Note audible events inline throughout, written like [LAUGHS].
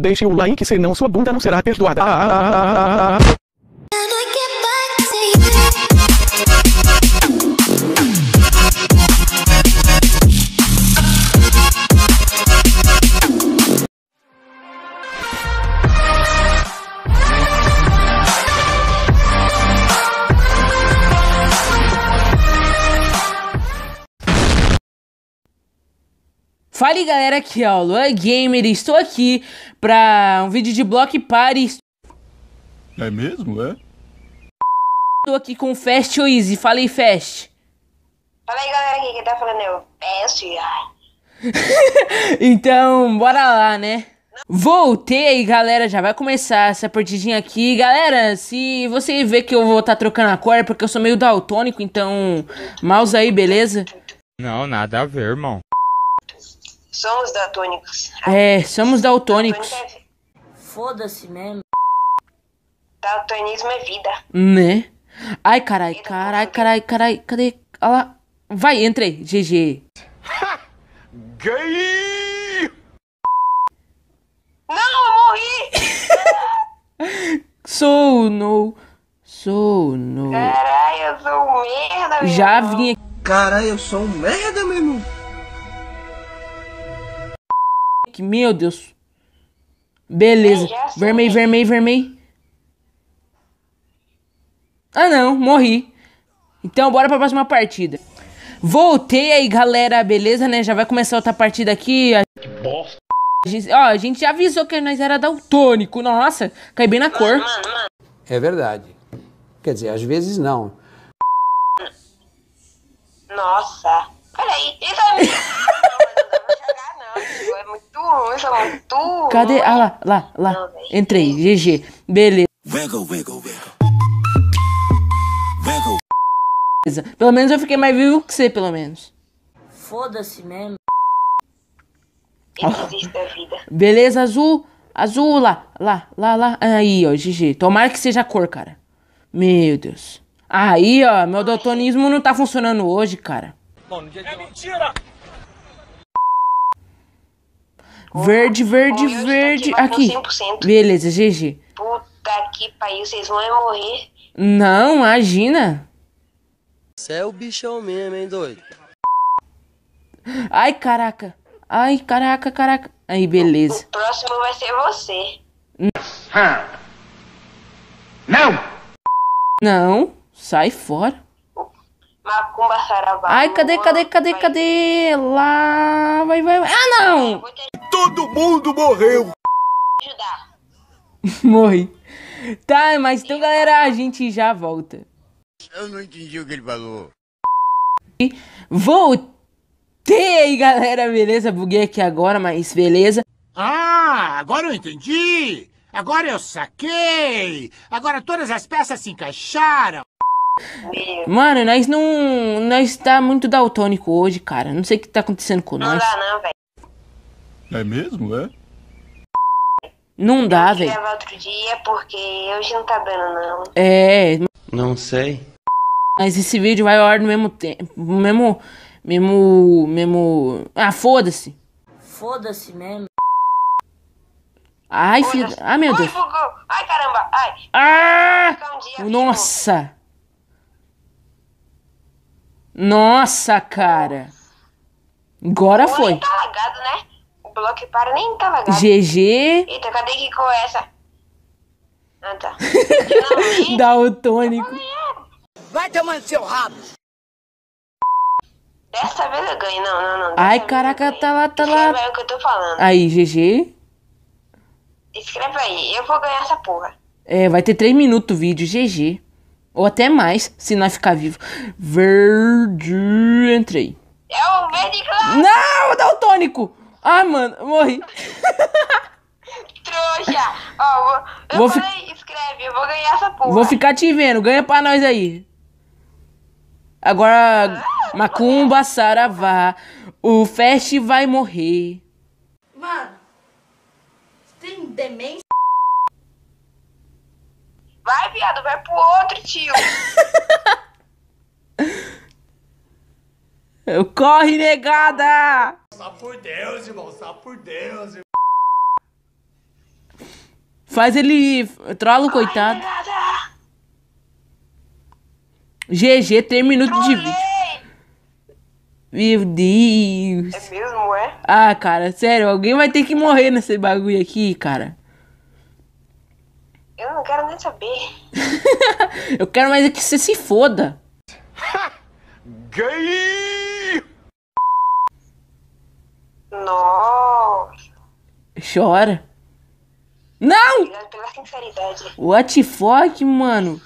Deixe o like senão sua bunda não será perdoada. Ah, ah, ah, Fale galera, aqui é o Luan Gamer e estou aqui para um vídeo de Block Party. É mesmo, é? Estou aqui com o Fast Easy, falei Fast. Fala aí galera, aqui quem tá falando é o Fast. [LAUGHS] então, bora lá, né? Voltei, galera. Já vai começar essa partidinha aqui. Galera, se você vê que eu vou estar tá trocando a cor, é porque eu sou meio daltônico, então. Mouse aí, beleza? Não, nada a ver, irmão. Somos daltônicos. É, somos daltônicos. É... Foda-se mesmo. Daltonismo é vida. Né? Ai, carai, carai, carai, carai, cadê? Olha lá. Vai, entrei. GG. [LAUGHS] Gay! Não, eu morri! [LAUGHS] sou no. sou no. Caralho, eu sou um merda, meu Já irmão. vim aqui. Caralho, eu sou um merda, meu irmão aqui. Meu Deus. Beleza. Vermelho, é, vermelho, vermelho. Ah, não. Morri. Então, bora pra próxima partida. Voltei aí, galera. Beleza, né? Já vai começar outra partida aqui. Que bosta. A gente, ó, a gente já avisou que nós era daltônico. Nossa, cai bem na cor. É verdade. Quer dizer, às vezes não. Nossa. lá, tu. Cadê? Ah, lá, lá, lá. Não, Entrei, GG. Beleza. Wiggle, wiggle, wiggle. Beleza. Pelo menos eu fiquei mais vivo que você, pelo menos. Foda-se mesmo. Beleza, azul. Azul, lá, lá, lá, lá. Aí, ó, GG. Tomara que seja a cor, cara. Meu Deus. Aí, ó, meu daltonismo não tá funcionando hoje, cara. Bom, é mentira! cor. Verde, verde, verde. Aqui. aqui. Beleza, GG. Puta que pariu, vocês vão é morrer. Não, imagina. Você é o bichão mesmo, hein, doido? Ai, caraca. Ai, caraca, caraca. Aí, beleza. O, o próximo vai ser você. Não! Não! Sai fora. Macumba Saravá. Ai, cadê, cadê, cadê, cadê? Lá, vai, vai, vai. Ah, não! Todo mundo morreu! Ajudar. [LAUGHS] Morri. Tá, mas então, galera, tá. a gente já volta. Eu não entendi o que ele falou. Voltei, galera, beleza? Buguei aqui agora, mas beleza. Ah, agora eu entendi! Agora eu saquei! Agora todas as peças se encaixaram! Mano, nós não. Nós tá muito daltônico hoje, cara. Não sei o que tá acontecendo com não nós. Dá, não velho. É mesmo? É? Não dá, velho. gravar outro dia porque hoje não tá dando, não. É. Não sei. Mas esse vídeo vai ao ar no mesmo tempo. Mesmo. Mesmo. Mesmo. Ah, foda-se. Foda-se mesmo. Ai, filho. Ai, ah, meu Deus. Ai, caramba. Ai. Ah! Um dia, nossa. Nossa, cara. Agora o foi. Tá lagado, né? O bloco para nem tá lagado. GG. Eita, cadê que ficou essa? Ah, tá. [LAUGHS] Dá o tônico. É. Vai tomando seu rabo. Dessa vez eu ganho, não, não, não. Ai, caraca, tá lá, tá lá. Escreve aí o que eu tô falando. Aí, GG. Escreve aí, eu vou ganhar essa porra. É, vai ter 3 minutos o vídeo, GG. Ou até mais, se nós ficar vivo. Verde. Entrei. É o verde claro. Não, dá o tônico. Ah, mano, morri. [LAUGHS] Trouxa. Ó, eu vou falei, fi... escreve, eu vou ganhar essa porra. Vou ficar te vendo, ganha pra nós aí. Agora, Macumba Saravá, o Fest vai morrer. Mano, tem demência? Vai, viado, vai pro outro, tio. [LAUGHS] Corre, negada! Só por Deus, irmão, só por Deus, irmão. Faz ele. Trola o coitado. GG, 3 minutos Trolei. de vídeo. Meu Deus. É mesmo, ué? Ah, cara, sério, alguém vai ter que morrer nesse bagulho aqui, cara não quero nem saber. [LAUGHS] eu quero mais é que você se foda. [LAUGHS] Gay! Nossa. Chora. Não! pela sinceridade. What the fuck, mano?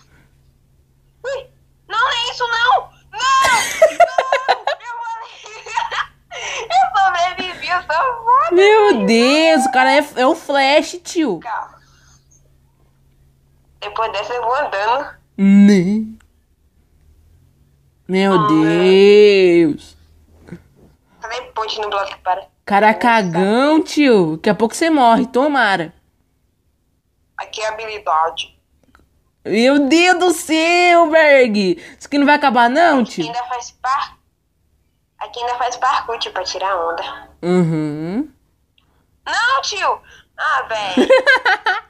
Ui, não é isso, não! Não! não! [LAUGHS] Eu sobrevivi, eu sou foda! Meu né? Deus, o cara é, é o Flash, tio. Calma. Depois dessa eu vou andando. Né? Meu Deus. Cadê ponte no bloco para? Cara cagão, tio. Daqui a pouco você morre, tomara. Aqui é habilidade. Meu Deus do céu, Berg! Isso aqui não vai acabar, não, tio? Aqui ainda faz par... Aqui ainda faz parkour, tio, pra tirar onda. Uhum. Não, tio! Ah, velho. [LAUGHS]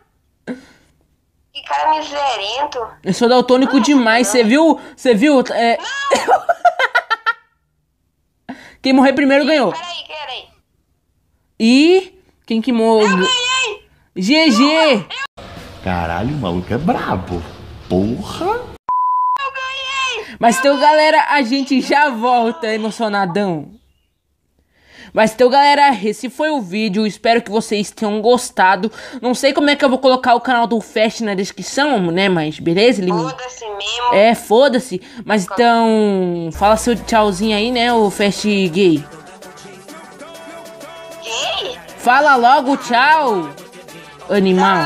cara miserento. Eu sou daltônico demais, você viu? Você viu? É... [LAUGHS] quem morrer primeiro ganhou. Peraí, peraí. E quem que morreu? GG! Caralho, o maluco é brabo. Porra! Eu ganhei! Mas então, galera, a gente já volta emocionadão. Mas então, galera, esse foi o vídeo. Espero que vocês tenham gostado. Não sei como é que eu vou colocar o canal do Fast na descrição, né? Mas beleza, Foda-se mesmo. É, foda-se. Mas tá. então, fala seu tchauzinho aí, né, o Fast gay. Gay? Fala logo, tchau, animal.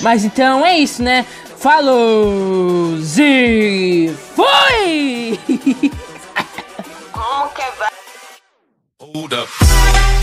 Mas então é isso, né? Falou! E fui! [LAUGHS] Como que vai? up.